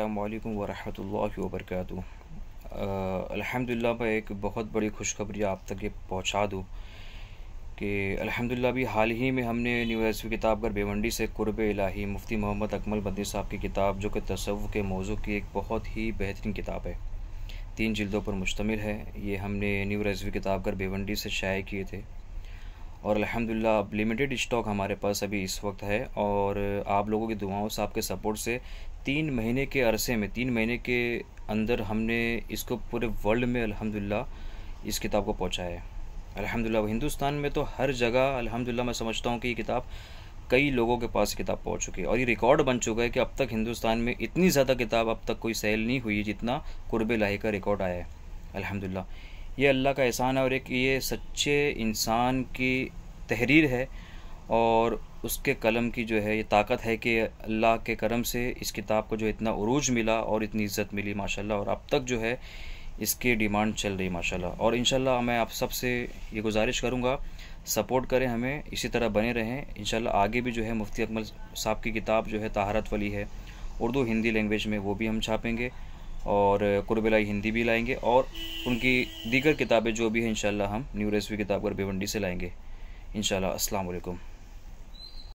अल्लाम वरम वबरक अल्हम्दुलिल्लाह मैं एक बहुत बड़ी खुशखबरी आप तक ये पहुंचा दूँ कि अल्हम्दुलिल्लाह भी हाल ही में हमने न्यूज़ किताब घर बेवंडी से कुरब इलाही मुफ्ती मोहम्मद अकमल बद्दी साहब की किताब जो कि तसव के मौजू की एक बहुत ही बेहतरीन किताब है तीन जल्दों पर मुश्तमिल है ये हमने न्यू रजवी किताब घर बेवंडी से शाये किए थे और अलहमदिल्ला अब लिमिटेड स्टॉक हमारे पास अभी इस वक्त है और आप लोगों की दुआओं से आपके सपोर्ट से तीन महीने के अरसे में तीन महीने के अंदर हमने इसको पूरे वर्ल्ड में अल्हम्दुलिल्लाह इस किताब को पहुँचाया है अल्हम्दुलिल्लाह हिंदुस्तान में तो हर जगह अल्हम्दुलिल्लाह मैं समझता हूँ कि ये किताब कई लोगों के पास किताब पहुंच चुकी है और ये रिकॉर्ड बन चुका है कि अब तक हिंदुस्तान में इतनी ज़्यादा किताब अब तक कोई सेल नहीं हुई जितना कुरब लाही का रिकॉर्ड आया है अलहमदिल्ला ये अल्लाह का एहसान है और एक ये सच्चे इंसान की तहरीर है और उसके कलम की जो है ये ताकत है कि अल्लाह के करम से इस किताब को जो इतना अरूज मिला और इतनी इज़्ज़त मिली माशाल्लाह और अब तक जो है इसकी डिमांड चल रही माशाल्लाह और इन मैं आप सब से ये गुजारिश करूँगा सपोर्ट करें हमें इसी तरह बने रहें इन आगे भी जो है मुफ्ती अकमल साहब की किताब जो है तहारत वली है उर्दू हिंदी लैंग्वेज में वो भी हम छापेंगे और कुरबलाई हिंदी भी लाएंगे और उनकी दीगर किताबें जो भी हैं इन हम न्यू रेसवी किताब भिवंडी से लाएंगे इन शाला असलकुम